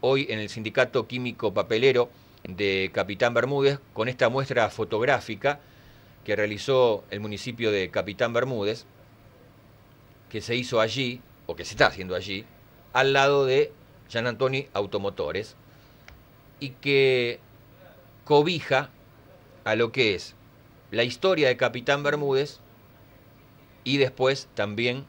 hoy en el Sindicato Químico Papelero de Capitán Bermúdez con esta muestra fotográfica que realizó el municipio de Capitán Bermúdez, que se hizo allí, o que se está haciendo allí, al lado de Gian Antoni Automotores, y que cobija a lo que es la historia de Capitán Bermúdez y después también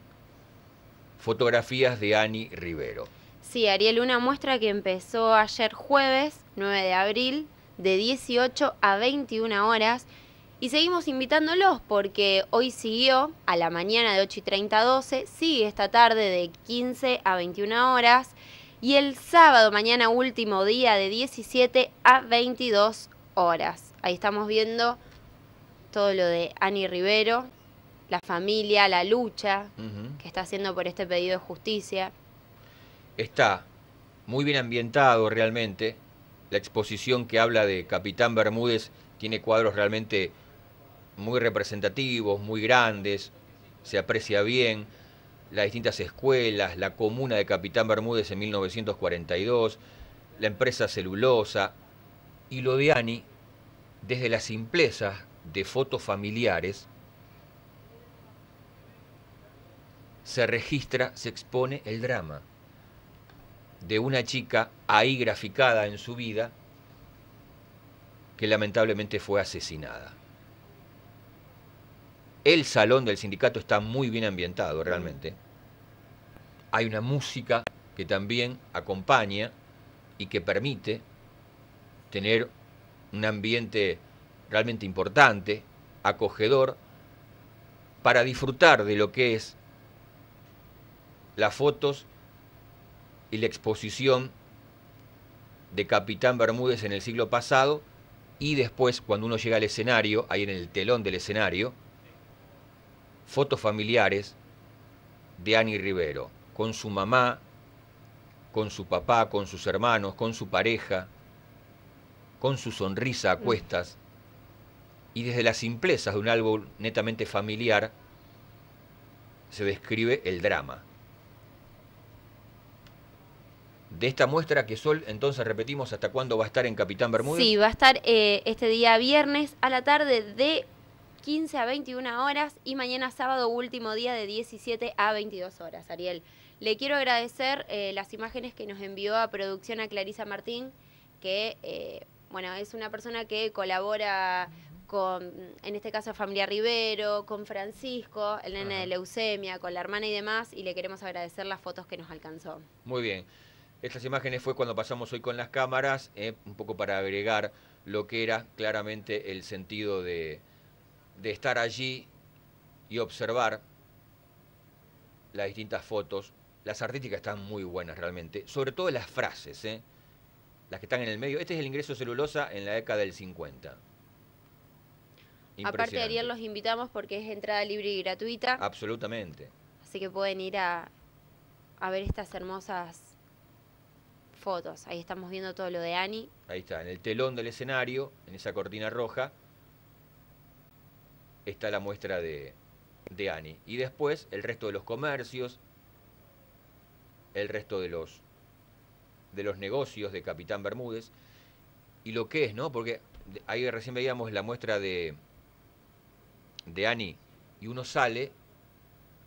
fotografías de Ani Rivero. Sí, Ariel, una muestra que empezó ayer jueves 9 de abril de 18 a 21 horas. Y seguimos invitándolos porque hoy siguió a la mañana de 8 y 30 a 12, sigue esta tarde de 15 a 21 horas y el sábado, mañana último día, de 17 a 22 horas. Ahí estamos viendo todo lo de Ani Rivero, la familia, la lucha que está haciendo por este pedido de justicia está muy bien ambientado realmente. La exposición que habla de Capitán Bermúdez tiene cuadros realmente muy representativos, muy grandes, se aprecia bien las distintas escuelas, la comuna de Capitán Bermúdez en 1942, la empresa celulosa y lo de Ani, desde las simpleza de fotos familiares, se registra, se expone el drama de una chica ahí graficada en su vida que lamentablemente fue asesinada. El salón del sindicato está muy bien ambientado realmente. Hay una música que también acompaña y que permite tener un ambiente realmente importante, acogedor, para disfrutar de lo que es las fotos y la exposición de Capitán Bermúdez en el siglo pasado y después cuando uno llega al escenario, ahí en el telón del escenario, fotos familiares de Ani Rivero, con su mamá, con su papá, con sus hermanos, con su pareja, con su sonrisa a mm. cuestas, y desde las simplezas de un álbum netamente familiar se describe el drama. de esta muestra que Sol, entonces repetimos, ¿hasta cuándo va a estar en Capitán Bermúdez? Sí, va a estar eh, este día viernes a la tarde de 15 a 21 horas y mañana sábado último día de 17 a 22 horas, Ariel. Le quiero agradecer eh, las imágenes que nos envió a producción a Clarisa Martín, que eh, bueno, es una persona que colabora con, en este caso, a Familia Rivero, con Francisco, el nene de leucemia, con la hermana y demás, y le queremos agradecer las fotos que nos alcanzó. Muy bien. Estas imágenes fue cuando pasamos hoy con las cámaras, eh, un poco para agregar lo que era claramente el sentido de, estar allí y observar las distintas fotos. Las artísticas están muy buenas realmente, sobre todo las frases, eh, las que están en el medio. Este es el ingreso celulosa en la década del 50. Aparte de ayer los invitamos porque es entrada libre y gratuita. Absolutamente. Así que pueden ir a ver estas hermosas fotos. Ahí estamos viendo todo lo de Ani. Ahí está, en el telón del escenario, en esa cortina roja, está la muestra de, de Ani. Y después el resto de los comercios, el resto de los, de los negocios de Capitán Bermúdez. Y lo que es, ¿no? Porque ahí recién veíamos la muestra de, de Ani y uno sale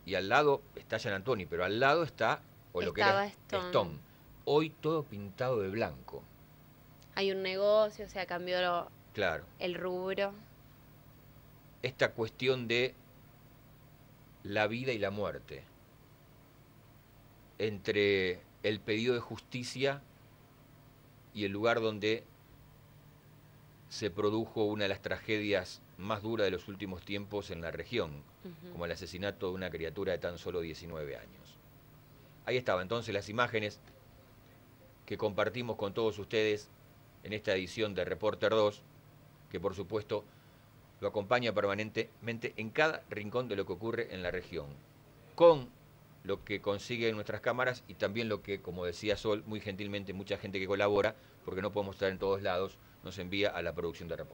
y al lado está Jean Antoni, pero al lado está o lo que era Stone hoy todo pintado de blanco. Hay un negocio, o ha cambiado claro. el rubro. Esta cuestión de la vida y la muerte, entre el pedido de justicia y el lugar donde se produjo una de las tragedias más duras de los últimos tiempos en la región, como el asesinato de una criatura de tan solo 19 años. Ahí estaba entonces las imágenes que compartimos con todos ustedes en esta edición de Reporter 2, que por supuesto lo acompaña permanentemente en cada rincón de lo que ocurre en la región, con lo que consiguen nuestras cámaras y también lo que, como decía Sol, muy gentilmente mucha gente que colabora, porque no podemos estar en todos lados, nos envía a la producción de reporte.